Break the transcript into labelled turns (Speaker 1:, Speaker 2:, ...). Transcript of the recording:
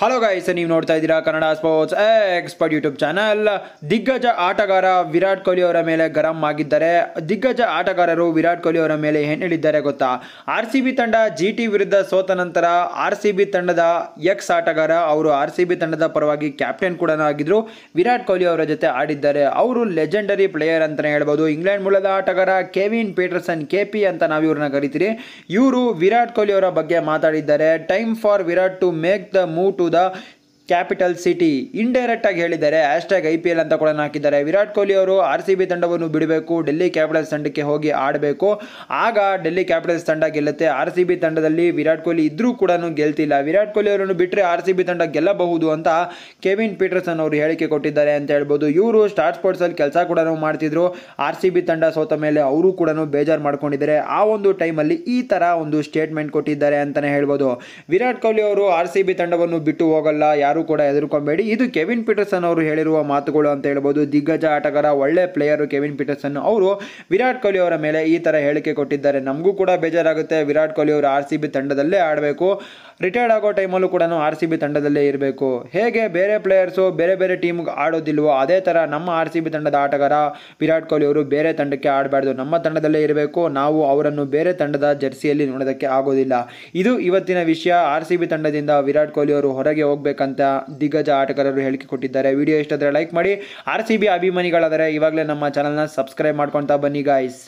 Speaker 1: hello guys ನೀವು ನೋಡ್ತಾ ಇದ್ದೀರಾ Kannada sports expert YouTube channel ದಿಗ್ಗಜ ಆಟಗಾರ ವಿರಾಟ್ ಕೊಹ್ಲಿ ಅವರ ಮೇಲೆ ಗರಂ ಆಗಿದ್ದಾರೆ ದಿಗ್ಗಜ ಆಟಗಾರರು ವಿರಾಟ್ ಕೊಹ್ಲಿ ಅವರ ಮೇಲೆ ಏನು ಹೇಳಿದ್ದಾರೆ ಗೊತ್ತಾ ಆರ್ ಸಿ ಬಿ ತಂಡ ಜಿ ಟಿ ವಿರುದ್ಧ ಸೋತ ನಂತರ ಆರ್ ಸಿ ಬಿ ತಂಡದ ಎಕ್ಸ್ ಆಟಗಾರ ಅವರು ಆರ್ ಸಿ ಬಿ ತಂಡದ ಪರವಾಗಿ ಕ್ಯಾಪ್ಟನ್ ಕೂಡ ಆಗಿದ್ರು ವಿರಾಟ್ ಕೊಹ್ಲಿ ಅವರ ಜೊತೆ ಆಡಿದ್ದಾರೆ ಅವರು ಲೆಜೆಂಡರಿ ಪ್ಲೇಯರ್ ಅಂತಾನೆ ಹೇಳ್ಬೋದು ಇಂಗ್ಲೆಂಡ್ ಮೂಲದ ಆಟಗಾರ ಕೆವಿನ್ ಪೀಟರ್ಸನ್ ಕೆ ಪಿ ಅಂತ ನಾವು ಇವ್ರನ್ನ ಕರಿತೀರಿ ಇವರು ವಿರಾಟ್ ಕೊಹ್ಲಿ ಅವರ ಬಗ್ಗೆ ಮಾತಾಡಿದ್ದಾರೆ time for Virat to make the move to the capital city indirect ಆಗಿ ಹೇಳಿದ್ದಾರೆ ಟ್ಯಾಗ್ ಐ ಪಿ ಎಲ್ ಅಂತ ಕೂಡ ಹಾಕಿದ್ದಾರೆ ವಿರಾಟ್ ಕೊಹ್ಲಿ ಅವರು ಆರ್ ಸಿ ಬಿ ತಂಡವನ್ನು ಬಿಡಬೇಕು ಡೆಲ್ಲಿ ಕ್ಯಾಪಿಟಲ್ಸ್ ತಂಡಕ್ಕೆ ಹೋಗಿ ಆಡಬೇಕು ಆಗ ಡೆಲ್ಲಿ ಕ್ಯಾಪಿಟಲ್ಸ್ ತಂಡ ಗೆಲ್ಲುತ್ತೆ ಆರ್ ಸಿ ಬಿ ತಂಡದಲ್ಲಿ ವಿರಾಟ್ ಕೊಹ್ಲಿ ಇದ್ರೂ ಕೂಡ ಗೆಲ್ತಿಲ್ಲ ವಿರಾಟ್ ಕೊಹ್ಲಿ ಅವರನ್ನು ಬಿಟ್ಟರೆ ಆರ್ ಸಿ ಬಿ ತಂಡ ಗೆಲ್ಲಬಹುದು ಅಂತ ಕೆವಿನ್ ಪೀಟರ್ಸನ್ ಅವರು ಹೇಳಿಕೆ ಕೊಟ್ಟಿದ್ದಾರೆ ಅಂತ ಹೇಳ್ಬೋದು ಇವರು ಸ್ಟಾರ್ ಸ್ಪೋರ್ಟ್ಸ್ ಅಲ್ಲಿ ಕೆಲಸ ಕೂಡ ಮಾಡ್ತಿದ್ರು ಆರ್ ಸಿ ಬಿ ತಂಡ ಸೋತ ಮೇಲೆ ಅವರು ಕೂಡ ಬೇಜಾರು ಮಾಡ್ಕೊಂಡಿದ್ದಾರೆ ಆ ಒಂದು ಟೈಮಲ್ಲಿ ಈ ತರ ಒಂದು ಸ್ಟೇಟ್ಮೆಂಟ್ ಕೊಟ್ಟಿದ್ದಾರೆ ಅಂತಲೇ ಹೇಳ್ಬೋದು ವಿರಾಟ್ ಕೊಹ್ಲಿ ಅವರು ಆರ್ ಸಿ ಬಿ ತಂಡವನ್ನು ಬಿಟ್ಟು ಹೋಗಲ್ಲ ಯಾರು ಯಾರು ಕೂಡ ಎದುರ್ಕೊಬೇಡಿ ಇದು ಕೆವಿನ್ ಪೀಟರ್ಸನ್ ಅವರು ಹೇಳಿರುವ ಮಾತುಗಳು ಅಂತ ಹೇಳ್ಬೋದು ದಿಗ್ಗಜ ಆಟಗಾರ ಒಳ್ಳೆ ಪ್ಲೇಯರು ಕೆವಿನ್ ಪೀಟರ್ಸನ್ ಅವರು ವಿರಾಟ್ ಕೊಹ್ಲಿ ಅವರ ಮೇಲೆ ಈ ಥರ ಹೇಳಿಕೆ ಕೊಟ್ಟಿದ್ದಾರೆ ನಮಗೂ ಕೂಡ ಬೇಜಾರಾಗುತ್ತೆ ವಿರಾಟ್ ಕೊಹ್ಲಿ ಅವರು ಆರ್ ಸಿ ಬಿ ತಂಡದಲ್ಲೇ ಆಡಬೇಕು ರಿಟೈರ್ಡ್ ಆಗೋ ಟೈಮಲ್ಲೂ ಕೂಡ ಆರ್ ಸಿ ಬಿ ತಂಡದಲ್ಲೇ ಇರಬೇಕು ಹೇಗೆ ಬೇರೆ ಪ್ಲೇಯರ್ಸು ಬೇರೆ ಬೇರೆ ಟೀಮ್ಗೆ ಆಡೋದಿಲ್ವೋ ಅದೇ ಥರ ನಮ್ಮ ಆರ್ ಸಿ ಬಿ ತಂಡದ ಆಟಗಾರ ವಿರಾಟ್ ಕೊಹ್ಲಿ ಅವರು ಬೇರೆ ತಂಡಕ್ಕೆ ಆಡಬಾರ್ದು ನಮ್ಮ ತಂಡದಲ್ಲೇ ಇರಬೇಕು ನಾವು ಅವರನ್ನು ಬೇರೆ ತಂಡದ ಜರ್ಸಿಯಲ್ಲಿ ನೋಡೋದಕ್ಕೆ ಆಗೋದಿಲ್ಲ ಇದು ಇವತ್ತಿನ ವಿಷಯ ಆರ್ ಸಿ ಬಿ ತಂಡದಿಂದ ವಿರಾಟ್ ಕೊಹ್ಲಿ ಅವರು ಹೊರಗೆ ಹೋಗಬೇಕಂತ ದಿಗ್ಗಜ ಆಟಗಾರರು ಹೇಳಿಕೆ ಕೊಟ್ಟಿದ್ದಾರೆ ವಿಡಿಯೋ ಇಷ್ಟಾದರೆ ಲೈಕ್ ಮಾಡಿ ಆರ್ ಸಿ ಬಿ ಅಭಿಮಾನಿಗಳಾದರೆ ಇವಾಗಲೇ ನಮ್ಮ ಚಾನಲ್ನ ಸಬ್ಸ್ಕ್ರೈಬ್ ಮಾಡ್ಕೊತಾ ಬನ್ನಿ ಗಾಯ್ಸ್